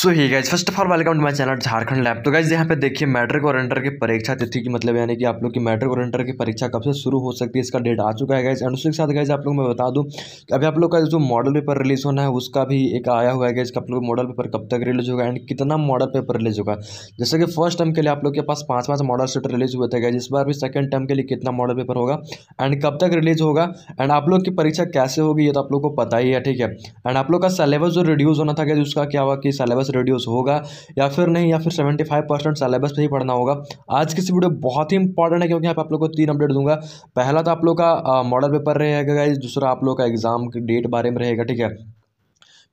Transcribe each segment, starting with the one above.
सो ही guys first of all welcome to my channel Jharkhand lab तो guys यहाँ पे देखिए मैट्रिक और इंटर की परीक्षा तिथि की मतलब यानी कि आप लोग की मैट्रिक और इंटर की परीक्षा कब से शुरू हो सकती है इसका डेट आ चुका है गाइज एंड उसके साथ गाइज आप लोग मैं बता दूँ कि अभी आप लोग का जो मॉडल पेपर रिलीज होना है उसका भी एक आया हुआ है गाइज आप लोग मॉडल पेपर कब तक रिलीज होगा एंड कितना मॉडल पेपर रिलीज होगा जैसे कि फर्स्ट टर्म के लिए आप लोग के पास पाँच पाँच मॉडल सेट रिलीज हुए थे गाइज इस बार भी सेकंड टर्म के लिए कितना मॉडल पेपर होगा एंड कब तक रिलीज होगा एंड आप लोग की परीक्षा कैसे होगी ये तो आप लोग को पता ही है ठीक है एंड आप लोग का सिलेबस जो रिड्यूज होना था गाइज उसका क्या हुआ कि सिलेबस रिड्यूस होगा या फिर नहीं या फिर सेवेंटी फाइव परसेंट सिलेबस पर ही पढ़ना होगा आज की वीडियो बहुत ही इंपॉर्टेंट है क्योंकि यहाँ पर आप लोग को तीन अपडेट दूंगा पहला तो आप लोग का मॉडल पेपर रहेगा गाइज दूसरा आप लोग का एग्जाम की डेट बारे में रहेगा ठीक है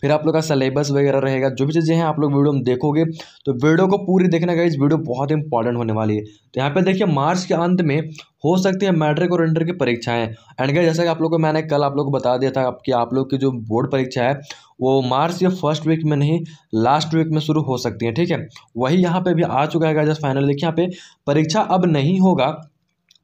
फिर आप लोग का सिलेबस वगैरह रहेगा जो भी चीज़ें हैं आप लोग वीडियो में देखोगे तो वीडियो को पूरी देखने का इस वीडियो बहुत इंपॉर्टेंट होने वाली है तो यहाँ पे देखिए मार्च के अंत में हो सकती है मैट्रिक और इंटर की परीक्षाएं एंड क्या जैसा कि आप लोग को मैंने कल आप लोग को बता दिया था कि आप लोग की जो बोर्ड परीक्षा है वो मार्च या फर्स्ट वीक में नहीं लास्ट वीक में शुरू हो सकती है ठीक है वही यहाँ पे भी आ चुका है जस्ट फाइनल देखिए यहाँ पे परीक्षा अब नहीं होगा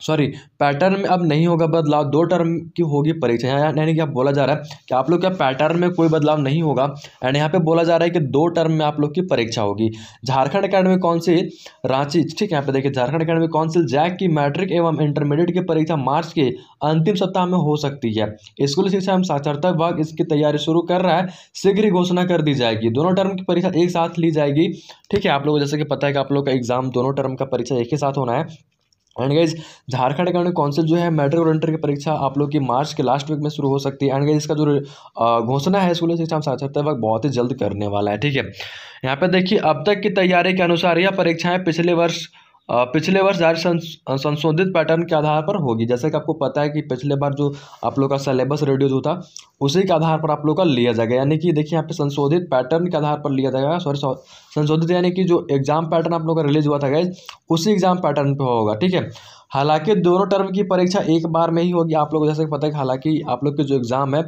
सॉरी पैटर्न में अब नहीं होगा बदलाव दो टर्म की होगी परीक्षा यानी कि अब बोला जा रहा है कि आप लोग का पैटर्न में कोई बदलाव नहीं होगा एंड यहाँ पे बोला जा रहा है कि दो टर्म में आप लोग की परीक्षा होगी झारखंड अकेडमी काउंसिल रांची ठीक है यहाँ पे देखिए झारखंड अकेडमी काउंसिल जैक की मैट्रिक एवं इंटरमीडिएट की परीक्षा मार्च के अंतिम सप्ताह में हो सकती है स्कूली शिक्षा एवं साक्षरता विभाग इसकी तैयारी शुरू कर रहा है शीघ्र ही घोषणा कर दी जाएगी दोनों टर्म की परीक्षा एक साथ ली जाएगी ठीक है आप लोगों को जैसे कि पता है कि आप लोग का एग्जाम दोनों टर्म का परीक्षा एक ही साथ होना है and guys Jharkhand account council जो है मेट्रिक और इंटर की परीक्षा आप लोग की मार्च के लास्ट वीक में शुरू हो सकती है एंड गाइज इसका जो घोषणा है स्कूली शिक्षा साक्षरता वक्त बहुत ही जल्द करने वाला है ठीक है यहाँ पे देखिए अब तक की तैयारी के अनुसार यह परीक्षाएं पिछले वर्ष पिछले वर्ष जारी संशोधित पैटर्न के आधार पर होगी जैसे कि आपको पता है कि पिछले बार जो आप लोग का सिलेबस रिड्यूस होता उसी के आधार पर आप लोग का लिया जाएगा यानी कि देखिए यहाँ पे संशोधित पैटर्न के आधार पर लिया जाएगा सॉरी संशोधित यानी कि जो एग्जाम पैटर्न आप लोग का रिलीज हुआ था गैज उसी एग्जाम पैटर्न पर होगा ठीक है हालांकि दोनों टर्म की परीक्षा एक बार में ही होगी आप लोग जैसे पता है हालांकि आप लोग के जो एग्ज़ाम है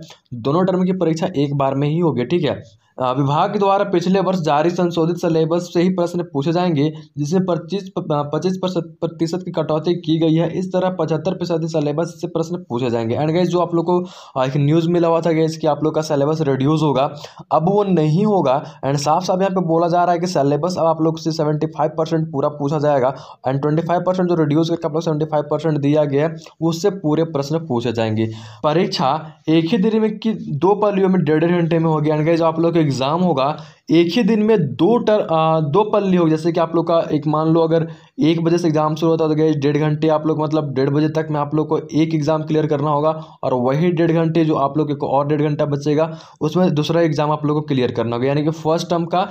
दोनों टर्म की परीक्षा एक बार में ही होगी ठीक है विभाग के द्वारा पिछले वर्ष जारी संशोधित सिलेबस से ही प्रश्न पूछे जाएंगे जिसमें पच्चीस पच्चीस प्रतिशत की कटौती की गई है इस तरह पचहत्तर प्रतिशत सिलेबस से प्रश्न पूछे जाएंगे एंड गैस जो आप लोग को एक न्यूज़ मिला हुआ था गैस कि आप लोग का सिलेबस रिड्यूस होगा अब वो नहीं होगा एंड साफ साफ यहाँ पे बोला जा रहा है कि सिलेबस अब आप लोग से सेवेंटी फाइव परसेंट पूरा पूछा जाएगा एंड ट्वेंटी फाइव परसेंट जो रिड्यूस करके आप लोग सेवेंटी फाइव परसेंट दिया गया है उससे पूरे प्रश्न पूछे जाएंगे परीक्षा एक ही दिन में कि दो पालियों में डेढ़ डेढ़ घंटे में होगी एंड गाइज आप लोग का एग्जाम होगा एक ही दिन में दो टर आ, दो पल्ली हो जैसे कि आप लोग का एक मान लो अगर एक बजे से एग्ज़ाम शुरू होता है तो गए डेढ़ घंटे आप लोग मतलब डेढ़ बजे तक में आप लोग को एक एग्ज़ाम क्लियर करना होगा और वही डेढ़ घंटे जो आप लोग को और डेढ़ घंटा बचेगा उसमें दूसरा एग्ज़ाम आप लोग को क्लियर करना होगा यानी कि फर्स्ट टर्म का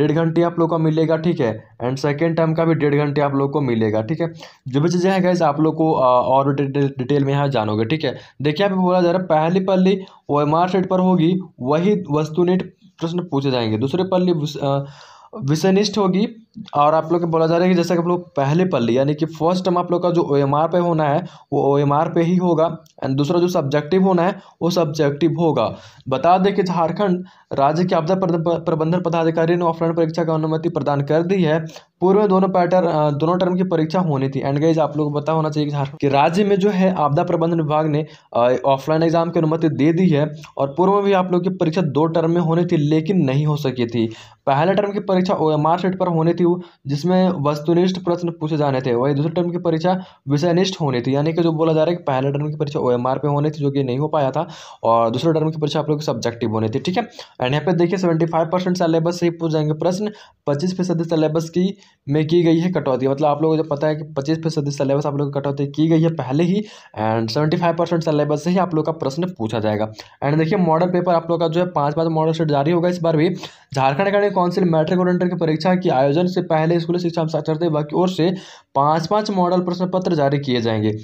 डेढ़ घंटे आप लोग का मिलेगा ठीक है एंड सेकेंड टर्म का भी डेढ़ घंटे आप लोग को मिलेगा ठीक है जो भी चीज़ें हैं गैस आप लोग को और डिटेल में यहाँ जानोगे ठीक है देखिए आप बोला जा रहा है पहली पल्ली ओ एम आर पर होगी वही वस्तु नेट प्रश्न पूछे जाएंगे दूसरे पर विषयनिष्ठ होगी और आप लोग को बोला जा रहा है कि जैसा कि आप लोग पहले पल्ली यानी कि फर्स्ट टर्म आप लोग का जो ओ एम आर पे होना है वो ओ एम आर पे ही होगा एंड दूसरा जो सब्जेक्टिव होना है वो सब्जेक्टिव होगा बता दें कि झारखंड राज्य के आपदा प्रबंधन पदाधिकारी ने ऑफलाइन परीक्षा की अनुमति प्रदान कर दी है पूर्व में दोनों पैटर्न दोनों टर्म की परीक्षा होनी थी एंड गई आप लोग को पता होना चाहिए झारखंड राज्य में जो है आपदा प्रबंधन विभाग ने ऑफलाइन एग्जाम की अनुमति दे दी है और पूर्व में भी आप लोग की परीक्षा दो टर्म में होनी थी लेकिन नहीं हो सकी थी पहले टर्म की परीक्षा ओ एम आर सीट पर होनी थी जिसमें वस्तुनिष्ठ प्रश्न पूछे जाने थे वही दूसरे टर्म की परीक्षा विषयनिष्ठ होनी थी यानी कि जो बोला जा रहा है कि पहले टर्म की परीक्षा ओ एम आर पे होनी थी जो कि नहीं हो पाया था और दूसरे टर्म की परीक्षा आप लोग सब्जेक्टिव होनी थी ठीक है एंड यहाँ पे देखिए सेवेंटी फाइव परसेंट सिलेबस से ही पूछ जाएंगे प्रश्न पच्चीस फीसदी सिलेबस की में की गई है कटौती मतलब आप लोगों को पता है कि पच्चीस फीसदी सिलेबस आप लोग की कटौती की गई है पहले ही and seventy five percent syllabus से ही आप लोग का प्रश्न पूछा जाएगा एंड देखिए मॉडल पेपर आप लोग का जो है पाँच पाँच मॉडल सेट जारी होगा इस बार भी झारखंड अकेडमिक काउंसिल मैट्रिक और इंटर की परीक्षा की आयोजन से पहले स्कूली शिक्षा में विभाग की ओर से पाँच पाँच मॉडल प्रश्न पत्र जारी किए जाएंगे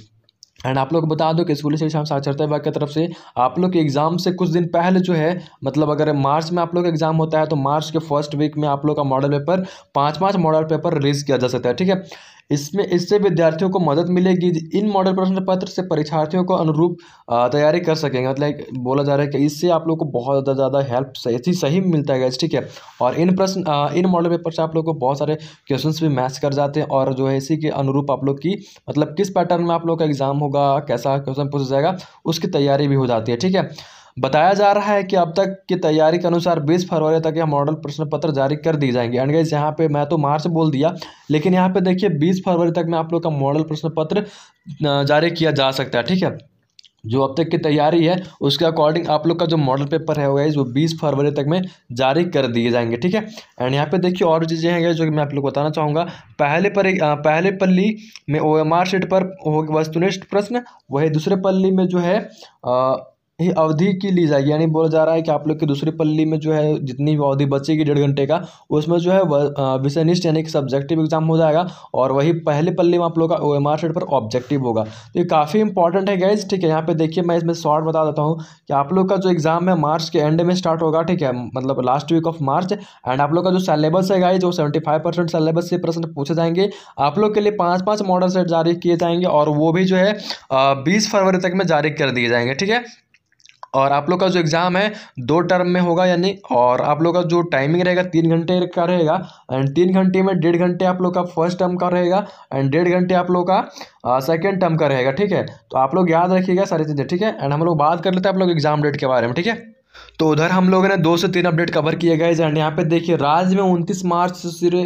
एंड आप लोग बता दो कि स्कूली शिक्षा साक्षरता विभाग की तरफ से आप लोग के एग्ज़ाम से कुछ दिन पहले जो है मतलब अगर मार्च में आप लोग का एग्ज़ाम होता है तो मार्च के फर्स्ट वीक में आप लोग का मॉडल पेपर पांच पांच मॉडल पेपर रिलीज़ किया जा सकता है ठीक है इसमें इससे विद्यार्थियों को मदद मिलेगी इन मॉडल प्रश्न पत्र से परीक्षार्थियों को अनुरूप तैयारी कर सकेंगे मतलब बोला जा रहा है कि इससे आप लोग को बहुत ज़्यादा ज़्यादा हेल्प सही सही मिलता है ठीक है और इन प्रश्न इन मॉडल पेपर से आप लोग को बहुत सारे क्वेश्चन भी मैच कर जाते हैं और जो है इसी के अनुरूप आप लोग की मतलब किस पैटर्न में आप लोग का एग्ज़ाम होगा कैसा क्वेश्चन पूछा जाएगा उसकी तैयारी भी हो जाती है ठीक है बताया जा रहा है कि अब तक की तैयारी के अनुसार 20 फरवरी तक यह मॉडल प्रश्न पत्र जारी कर दिए जाएंगे एंड गाइज यहाँ पे मैं तो मार्च बोल दिया लेकिन यहाँ पे देखिए 20 फरवरी तक में आप लोग का मॉडल प्रश्न पत्र जारी किया जा सकता है ठीक है जो अब तक की तैयारी है उसके अकॉर्डिंग आप लोग का जो मॉडल पेपर है गाइज वो बीस फरवरी तक में जारी कर दिए जाएंगे ठीक है एंड यहाँ पे देखिए और चीज़ें हैं जो कि मैं आप लोग को बताना चाहूँगा पहले पर पहले पल्ली में ओ एम आर सीट पर हो वस्तुनिष्ठ प्रश्न वही दूसरे पल्ली में जो है आ, ही अवधि की ली जाएगी यानी बोला जा रहा है कि आप लोग की दूसरी पल्ली में जो है जितनी भी अवधि बचेगी डेढ़ घंटे का उसमें जो है विषयनिष्ठ यानी कि सब्जेक्टिव एग्जाम हो जाएगा और वही पहले पल्ली में आप लोग का ओ एम आर पर ऑब्जेक्टिव होगा तो ये काफ़ी इंपॉर्टेंट है गैज ठीक है यहाँ पे देखिए मैं इसमें शॉर्ट बता देता हूँ कि आप लोग का जो एग्ज़ाम है मार्च के एंड में स्टार्ट होगा ठीक है मतलब last week of March and आप लोग का जो सिलेबस है गाइज वो सेवेंटी फाइव परसेंट सिलेबस से प्रश्न पूछे जाएंगे आप लोग के लिए पाँच पाँच मॉडल सेट जारी किए जाएंगे और वो भी जो है बीस फरवरी तक में जारी कर दिए जाएंगे ठीक है और आप लोग का जो एग्ज़ाम है दो टर्म में होगा यानी और आप लोग का जो टाइमिंग रहेगा तीन घंटे का रहेगा एंड तीन घंटे में डेढ़ घंटे आप लोग का फर्स्ट टर्म का रहेगा एंड डेढ़ घंटे आप लोग का सेकेंड टर्म का रहेगा ठीक है तो आप लोग याद रखिएगा सारी चीज़ें ठीक है एंड हम लोग बात कर लेते हैं आप लोग एग्ज़ाम डेट के बारे में ठीक है तो उधर हम लोगों ने दो से तीन अपडेट कवर किए गए एंड यहाँ पे देखिए राज्य में उनतीस मार्च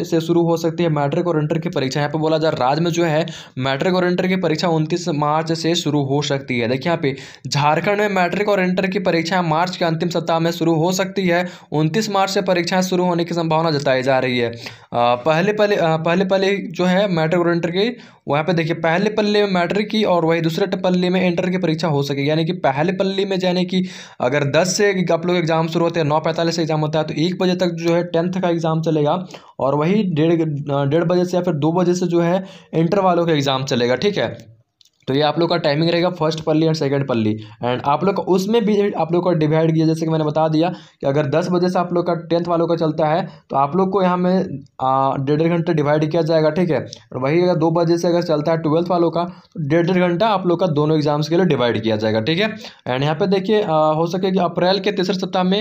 से शुरू हो सकती है मैट्रिक और इंटर की परीक्षा यहाँ पे बोला जा राज्य में जो है मैट्रिक और इंटर की परीक्षा उनतीस मार्च से शुरू हो सकती है देखिए यहाँ पे झारखंड में मैट्रिक और इंटर की परीक्षा मार्च के अंतिम सप्ताह में शुरू हो सकती है उनतीस मार्च से परीक्षाएं शुरू होने की संभावना जताई जा रही है पहले पहले पहले पहले जो है मैट्रिक और इंटर की वहाँ पे देखिए पहले पल्ले में मैट्रिक की और वही दूसरे पल्ले में इंटर की परीक्षा हो सके यानी कि पहले पल्ले में यानी कि अगर दस से आप लोग एग्जाम शुरू होते हैं नौ पैंतालीस से एग्जाम होता है तो एक बजे तक जो है टेंथ का एग्जाम चलेगा और वही डेढ़ डेढ़ बजे से या फिर दो बजे से जो है इंटर वालों का एग्जाम चलेगा ठीक है तो ये आप लोग का टाइमिंग रहेगा फर्स्ट पल्ली एंड सेकेंड पल्ली एंड आप लोग का उसमें भी आप लोग का डिवाइड किया जैसे कि मैंने बता दिया कि अगर दस बजे से आप लोग का टेंथ वालों का चलता है तो आप लोग को यहाँ में डेढ़ डेढ़ घंटे डिवाइड किया जाएगा ठीक है और वही अगर दो बजे से अगर चलता है ट्वेल्थ वालों का तो डेढ़ डेढ़ घंटा आप लोग का दोनों एग्जाम्स के लिए डिवाइड किया जाएगा ठीक है एंड यहाँ पे देखिए हो सके कि अप्रैल के तीसरे सप्ताह में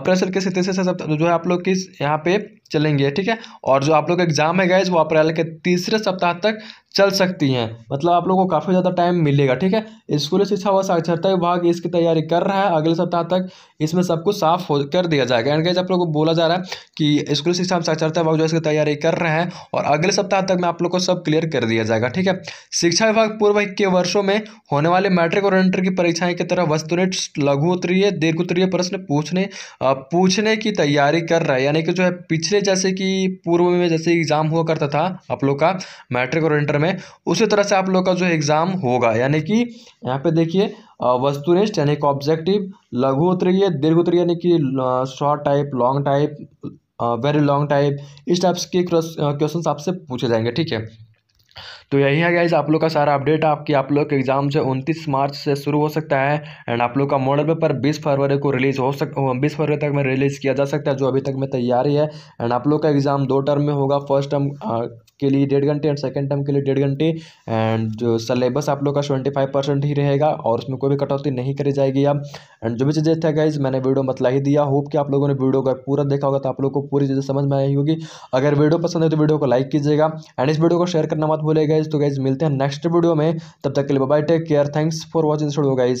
अप्रैल के तीसरे सप्ताह जो है आप लोग किस यहाँ पे चलेंगे ठीक है और जो आप लोग का एग्जाम है गैस वो अप्रैल के तीसरे सप्ताह तक चल सकती हैं मतलब आप लोगों को काफ़ी ज़्यादा टाइम मिलेगा ठीक है स्कूली शिक्षा व साक्षरता विभाग इसकी तैयारी कर रहा है अगले सप्ताह तक इसमें सब कुछ साफ हो कर दिया जाएगा एंड आप लोगों को बोला जा रहा है कि स्कूली शिक्षा साक्षरता विभाग जो इसकी तैयारी कर रहा है और अगले सप्ताह तक में आप लोग को सब क्लियर कर दिया जाएगा ठीक है शिक्षा विभाग पूर्व के वर्षों में होने वाले मैट्रिक और इंटर की परीक्षाएं की तरह वस्तुनिष्ठ लघु उत्तरीय दीर्घ उत्तरीय प्रश्न पूछने पूछने की तैयारी कर रहा है यानी कि जो है पिछले जैसे कि पूर्व में जैसे एग्जाम हुआ करता था आप लोग का मैट्रिक और इंटर में उसी तरह से आप लोग का जो एग्ज़ाम होगा यानी कि यहाँ पे देखिए वस्तुनिष्ठ यानी कि ऑब्जेक्टिव लघु उत्तरीय दीर्घ उत्तरीय यानी कि short type long type very long type इस टाइप के क्वेश्चन आपसे पूछे जाएंगे ठीक है तो यही है गाइज आप लोग का सारा अपडेट आपकी आप लोग के एग्ज़ाम जो उनतीस मार्च से शुरू हो सकता है एंड आप लोग का मॉडल पेपर बीस फरवरी को रिलीज़ हो सक बीस फरवरी तक में रिलीज़ किया जा सकता है जो अभी तक में तैयारी है एंड आप लोग का एग्ज़ाम दो टर्म में होगा फर्स्ट टर्म के लिए डेढ़ घंटे एंड सेकेंड टर्म के लिए डेढ़ घंटे एंड जो सिलेबस आप लोग का ट्वेंटी फाइव परसेंट ही रहेगा और उसमें कोई भी कटौती नहीं करी जाएगी अब एंड जो भी चीज़ें थे गाइज मैंने वीडियो बतला ही दिया होप कि आप लोगों ने वीडियो का पूरा देखा होगा तो आप लोग को पूरी चीज़ें समझ में आई होगी अगर वीडियो पसंद है तो वीडियो को लाइक कीजिएगा एंड इस वीडियो को शेयर करना मत भूलेगा गाइज तो गाइज मिलते हैं नेक्स्ट वीडियो में तब तक के लिए bye take care thanks for watching video guys